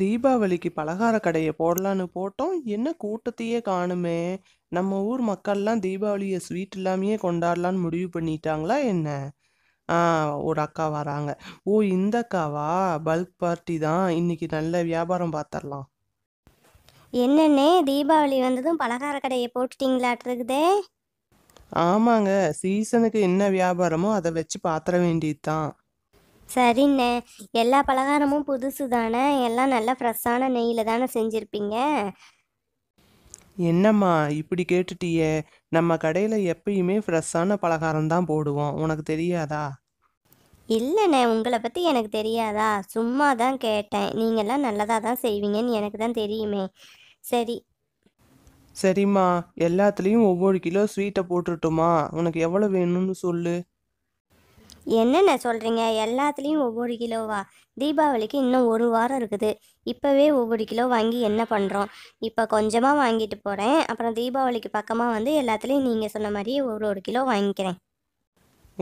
தீபாவளிக்கு பலகார கடையை போடலான்னு போட்டோம் என்ன கூட்டத்தையே காணுமே நம்ம ஊர் மக்கள்லாம் தீபாவளியை ஸ்வீட் இல்லாமையே கொண்டாடலான்னு முடிவு பண்ணிட்டாங்களா என்ன ஆ ஒரு அக்கா வராங்க ஓ இந்த அக்காவா பல்க் பார்ட்டி தான் இன்னைக்கு நல்ல வியாபாரம் பார்த்துடலாம் என்னென்ன தீபாவளி வந்ததும் பலகார கடையை போட்டுட்டீங்களாட்டுருக்குதே ஆமாங்க சீசனுக்கு என்ன வியாபாரமோ அதை வச்சு பாத்திர வேண்டியது தான் சரிண்ணே எல்லா பலகாரமும் புதுசு தானே எல்லாம் நல்லா ஃப்ரெஷ்ஷான நெய்யில் தானே செஞ்சுருப்பீங்க என்னம்மா இப்படி கேட்டுட்டியே நம்ம கடையில் எப்பயுமே ஃப்ரெஷ்ஷான பலகாரம் தான் போடுவோம் உனக்கு தெரியாதா இல்லைண்ணே உங்களை பற்றி எனக்கு தெரியாதா சும்மா தான் கேட்டேன் நீங்கள்லாம் நல்லதாக தான் செய்வீங்கன்னு எனக்கு தான் தெரியுமே சரி சரிம்மா எல்லாத்துலேயும் ஒவ்வொரு கிலோ ஸ்வீட்டை போட்டுட்டுமா உனக்கு எவ்வளோ வேணும்னு சொல்லு என்னென்ன சொல்கிறீங்க எல்லாத்துலேயும் ஒவ்வொரு கிலோவா தீபாவளிக்கு இன்னும் ஒரு வாரம் இருக்குது இப்போவே ஒவ்வொரு கிலோ வாங்கி என்ன பண்ணுறோம் இப்போ கொஞ்சமாக வாங்கிட்டு போகிறேன் அப்புறம் தீபாவளிக்கு பக்கமாக வந்து எல்லாத்துலேயும் நீங்கள் சொன்ன மாதிரியே ஒரு ஒரு கிலோ வாங்கிக்கிறேன்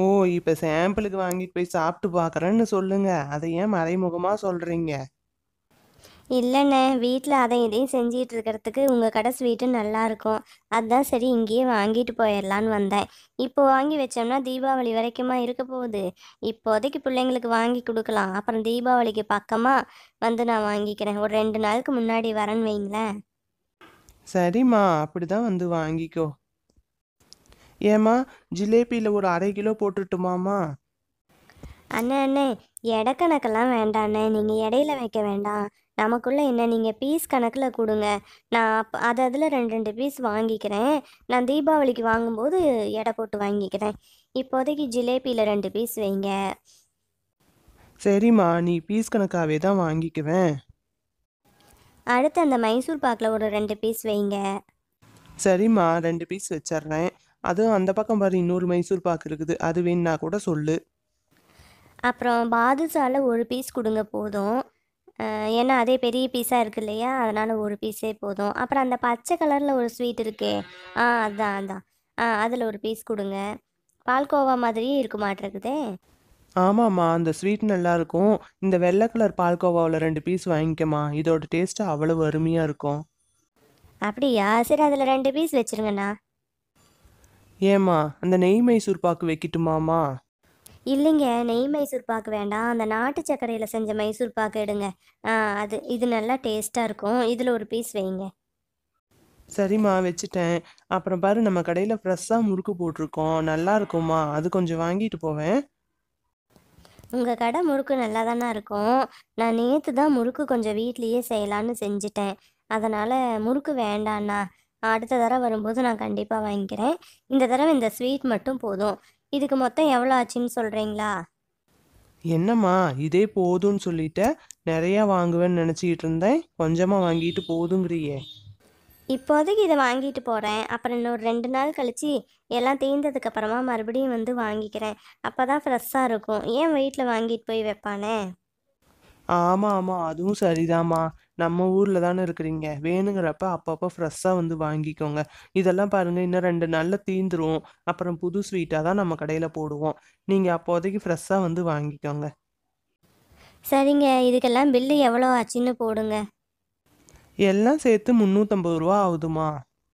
ஓ இப்போ சாம்பிளுக்கு வாங்கிட்டு போய் சாப்பிட்டு பார்க்குறேன்னு சொல்லுங்கள் அதை ஏன் மறைமுகமாக சொல்கிறீங்க இல்லைண்ணே வீட்டில் அதை இதையும் செஞ்சிகிட்டு இருக்கிறதுக்கு உங்கள் கடை ஸ்வீட்டு நல்லாயிருக்கும் அதுதான் சரி இங்கேயே வாங்கிட்டு போயிடலான்னு வந்தேன் இப்போ வாங்கி வச்சோம்னா தீபாவளி வரைக்குமா இருக்க போகுது இப்போதைக்கு பிள்ளைங்களுக்கு வாங்கி கொடுக்கலாம் அப்புறம் தீபாவளிக்கு பக்கமாக வந்து நான் வாங்கிக்கிறேன் ஒரு ரெண்டு நாளுக்கு முன்னாடி வரேன்னு வைங்களேன் சரிம்மா அப்படி தான் வந்து வாங்கிக்கோ ஏம்மா ஜிலேபியில் ஒரு அரை கிலோ போட்டுட்டுமாம்மா அண்ணே அண்ணே எடக்கணக்கெல்லாம் வேண்டாண்ணே நீங்கள் இடையில வைக்க வேண்டாம் நமக்குள்ளே என்ன நீங்கள் பீஸ் கணக்கில் கொடுங்க நான் அப்போ அது அதில் ரெண்டு ரெண்டு பீஸ் வாங்கிக்கிறேன் நான் தீபாவளிக்கு வாங்கும்போது எடை போட்டு வாங்கிக்கிறேன் இப்போதைக்கு ஜிலேபியில் ரெண்டு பீஸ் வைங்க சரிம்மா நீ பீஸ் கணக்காகவே தான் வாங்கிக்குவேன் அடுத்து அந்த மைசூர் பாக்கில் ஒரு ரெண்டு பீஸ் வைங்க சரிம்மா ரெண்டு பீஸ் வச்சிட்றேன் அதுவும் அந்த பக்கம் பாரு இன்னொரு மைசூர் பாக்கு இருக்குது அது வேணுன்னா கூட சொல்லு அப்புறம் பாதுஷாவில் ஒரு பீஸ் கொடுங்க போதும் ஏன்னா அதே பெரிய பீஸாக இருக்குது இல்லையா அதனால் ஒரு பீஸே போதும் அப்புறம் அந்த பச்சை கலரில் ஒரு ஸ்வீட் இருக்கே ஆ அதான் அதான் ஆ அதில் ஒரு பீஸ் கொடுங்க பால்கோவா மாதிரியே இருக்க மாட்டிருக்குதே ஆமாம்மா அந்த ஸ்வீட் நல்லாயிருக்கும் இந்த வெள்ளை கலர் பால்கோவாவில் ரெண்டு பீஸ் வாங்கிக்கம்மா இதோட டேஸ்ட்டு அவ்வளோ அருமையாக இருக்கும் அப்படியா சரி அதில் ரெண்டு பீஸ் வச்சுருங்கண்ணா ஏம்மா அந்த நெய் மைசூர் பாக்கு வைக்கட்டுமாம்மா இல்லைங்க நெய் மைசூர் பாக்கு வேண்டாம் அந்த நாட்டு சர்க்கரையில் செஞ்ச மைசூர் பாக்கு எடுங்க ஆ அது இது நல்லா டேஸ்ட்டாக இருக்கும் இதில் ஒரு பீஸ் வைங்க சரிம்மா வச்சுட்டேன் அப்புறம் பாரு நம்ம கடையில் ஃப்ரெஷ்ஷாக முறுக்கு போட்டிருக்கோம் நல்லா இருக்குமா அது கொஞ்சம் வாங்கிட்டு போவேன் உங்கள் கடை முறுக்கு நல்லா தானே இருக்கும் நான் நேற்று தான் முறுக்கு கொஞ்சம் வீட்லேயே செய்யலான்னு செஞ்சுட்டேன் அதனால் முறுக்கு வேண்டாண்ணா அடுத்த தடவை வரும்போது நான் கண்டிப்பாக வாங்கிக்கிறேன் இந்த தடவை இந்த ஸ்வீட் மட்டும் போதும் இதுக்கு மொத்தம் எவ்வளோ ஆச்சுன்னு சொல்கிறீங்களா என்னம்மா இதே போதும்னு சொல்லிட்ட நிறையா வாங்குவேன்னு நினச்சிக்கிட்டு இருந்தேன் கொஞ்சமாக வாங்கிட்டு போதுங்கிறியே இப்போதைக்கு இதை வாங்கிட்டு போகிறேன் அப்புறம் இன்னொரு ரெண்டு நாள் கழித்து எல்லாம் தீர்ந்ததுக்கு மறுபடியும் வந்து வாங்கிக்கிறேன் அப்போ தான் ஃப்ரெஷ்ஷாக இருக்கும் ஏன் வீட்டில் வாங்கிட்டு போய் வைப்பானே ஆமாம் ஆமாம் அதுவும் சரிதாம்மா நம்ம ஊரில் தானே இருக்கிறீங்க வேணுங்கிறப்ப அப்பப்போ ஃப்ரெஷ்ஷாக வந்து வாங்கிக்கோங்க இதெல்லாம் பாருங்கள் இன்னும் ரெண்டு நாளில் தீந்துருவோம் அப்புறம் புது ஸ்வீட்டாக தான் நம்ம கடையில் போடுவோம் நீங்கள் அப்போதைக்கு ஃப்ரெஷ்ஷாக வந்து வாங்கிக்கோங்க சரிங்க இதுக்கெல்லாம் பில்லு எவ்வளோ ஆச்சுன்னு போடுங்க எல்லாம் சேர்த்து முந்நூற்றம்பது ரூபா ஆகுதுமா